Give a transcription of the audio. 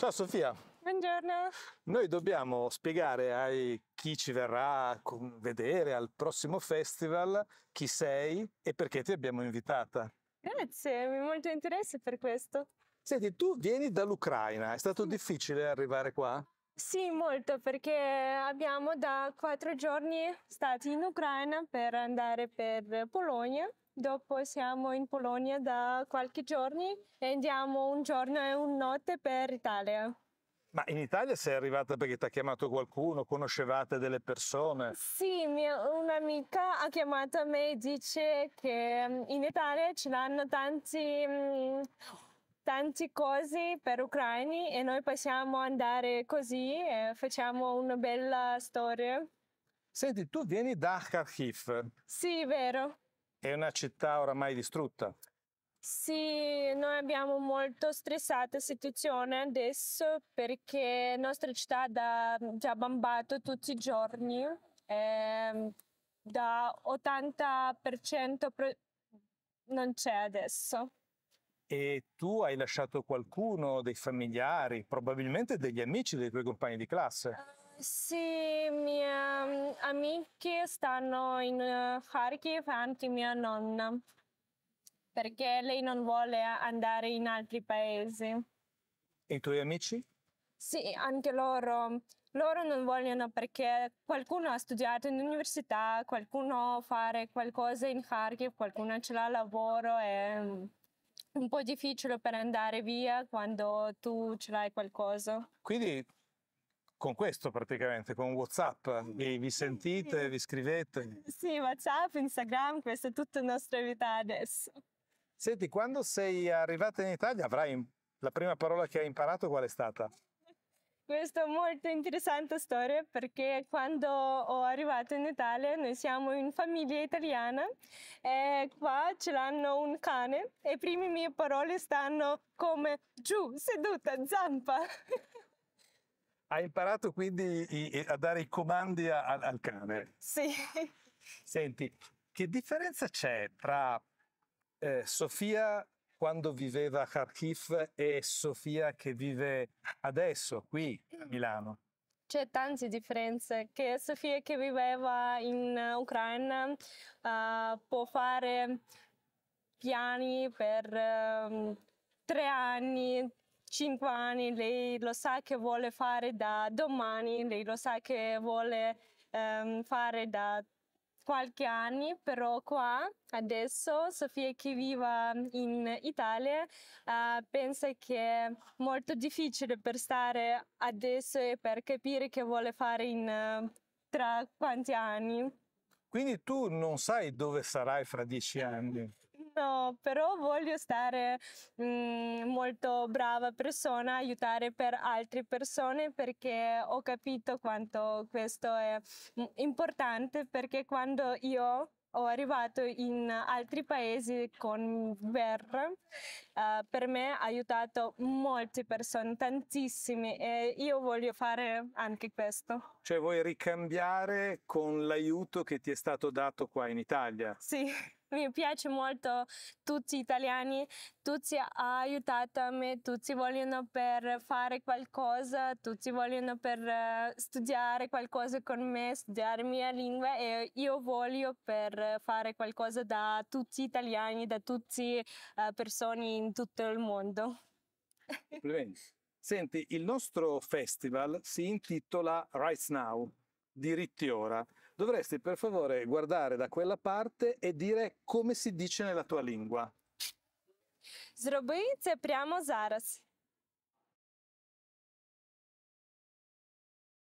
Ciao Sofia. Buongiorno. Noi dobbiamo spiegare a chi ci verrà a vedere al prossimo festival chi sei e perché ti abbiamo invitata. Grazie, mi molto interesse per questo. Senti, tu vieni dall'Ucraina, è stato difficile arrivare qua? Sì, molto, perché abbiamo da quattro giorni stati in Ucraina per andare per Polonia Dopo siamo in Polonia da qualche giorno e andiamo un giorno e una notte per l'Italia. Ma in Italia sei arrivata perché ti ha chiamato qualcuno, conoscevate delle persone? Sì, mia, un'amica ha chiamato me e dice che mm, in Italia ce l'hanno tanti, mm, tanti cose per ucraini e noi possiamo andare così e facciamo una bella storia. Senti, tu vieni da Kharkiv. Sì, vero. È una città oramai distrutta. Sì, noi abbiamo molto stressata situazione adesso perché la nostra città ha già bombato tutti i giorni, eh, da 80% non c'è adesso. E tu hai lasciato qualcuno dei familiari, probabilmente degli amici dei tuoi compagni di classe? Eh, sì, mie ehm, amiche stanno in eh, Kharkiv, anche mia nonna, perché lei non vuole andare in altri paesi. E i tuoi amici? Sì, anche loro. Loro non vogliono perché qualcuno ha studiato in università, qualcuno fare qualcosa in Kharkiv, qualcuno ce l'ha lavoro. È un po' difficile per andare via quando tu ce l'hai qualcosa. Quindi con questo praticamente, con WhatsApp. Vi, vi sentite, vi scrivete? Sì, WhatsApp, Instagram, questa è tutta la nostra vita adesso. Senti, quando sei arrivata in Italia avrai la prima parola che hai imparato qual è stata? Questa è molto interessante storia perché quando ho arrivato in Italia noi siamo in famiglia italiana e qua ce l'hanno un cane e le prime mie parole stanno come giù, seduta, zampa. Hai imparato quindi i, a dare i comandi a, a, al cane. Sì. Senti, che differenza c'è tra eh, Sofia quando viveva a Kharkiv e Sofia che vive adesso qui a mm. Milano? C'è tante differenze, che Sofia che viveva in Ucraina uh, può fare piani per uh, tre anni, 5 anni, lei lo sa che vuole fare da domani, lei lo sa che vuole um, fare da qualche anno, però qua adesso Sofia che vive in Italia uh, pensa che è molto difficile per stare adesso e per capire che vuole fare in, uh, tra quanti anni. Quindi tu non sai dove sarai fra dieci anni? no, però voglio stare mh, mhmm, molto brava persona, aiutare per altre persone perché ho capito quanto questo è mhmm, importante perché quando io ho arrivato in altri paesi con guerra, uh, per me ha aiutato molte persone, tantissime e io voglio fare anche questo. Cioè vuoi ricambiare con l'aiuto che ti è stato dato qua in Italia? Sì mi piace molto tutti gli italiani tutti aiutatemi, tutti vogliono per fare qualcosa, tutti vogliono per eh, studiare qualcosa con me, studiare mia lingua e io voglio per fare qualcosa da tutti gli italiani, da tutte eh, le persone in tutto il mondo. Senti, il nostro festival si intitola Rights Now, diritti ora. Dovresti per favore guardare da quella parte e dire come si dice nella tua lingua. Зроби це прямо зараз.